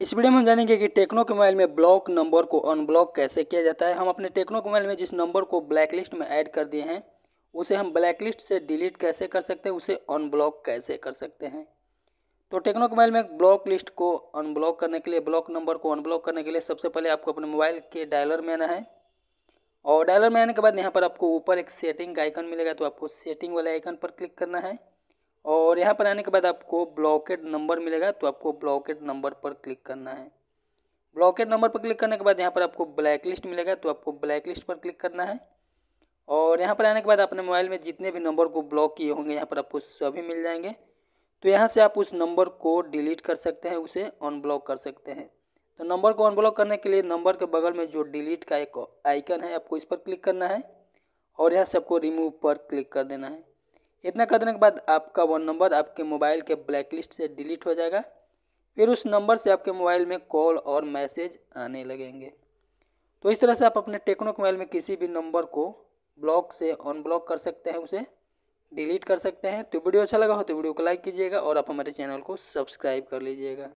इस वीडियो में हम जानेंगे कि टेक्नो के मोबाइल में ब्लॉक नंबर को अनब्लॉक कैसे किया जाता है हम अपने टेक्नो के मोबाइल में जिस नंबर को ब्लैक लिस्ट में ऐड कर दिए हैं उसे हम ब्लैक लिस्ट से डिलीट कैसे कर सकते हैं उसे अनब्लॉक कैसे कर सकते हैं तो टेक्नो के मोबाइल में ब्लॉक लिस्ट को अनब्लॉक करने के लिए ब्लॉक नंबर को अनब्लॉक करने के लिए सबसे पहले आपको अपने मोबाइल के डायलर में आना है और डायलर में आने के बाद यहाँ पर आपको ऊपर एक सेटिंग का आइकन मिलेगा तो आपको सेटिंग वाले आइकन पर क्लिक करना है और यहाँ पर आने के बाद आपको ब्लॉकेड नंबर मिलेगा तो आपको ब्लॉकेड नंबर पर क्लिक करना है ब्लॉकेड नंबर पर क्लिक करने के बाद यहाँ पर आपको ब्लैक लिस्ट मिलेगा तो आपको ब्लैक लिस्ट पर क्लिक करना है और यहाँ पर आने के बाद अपने मोबाइल में जितने भी नंबर को ब्लॉक किए होंगे यहाँ पर आपको सभी मिल जाएंगे तो यहाँ से आप उस नंबर को डिलीट कर सकते हैं उसे अनब्लॉक कर सकते हैं तो नंबर को अनब्लॉक करने के लिए नंबर के बगल में जो डिलीट का एक आइकन है आपको इस पर क्लिक करना है और यहाँ से आपको रिमूव पर क्लिक कर देना है इतना कर देने के बाद आपका वो नंबर आपके मोबाइल के ब्लैक लिस्ट से डिलीट हो जाएगा फिर उस नंबर से आपके मोबाइल में कॉल और मैसेज आने लगेंगे तो इस तरह से आप अपने टेक्नो मोबाइल में किसी भी नंबर को ब्लॉक से अनब्लॉक कर सकते हैं उसे डिलीट कर सकते हैं तो वीडियो अच्छा लगा हो तो वीडियो को लाइक कीजिएगा और आप हमारे चैनल को सब्सक्राइब कर लीजिएगा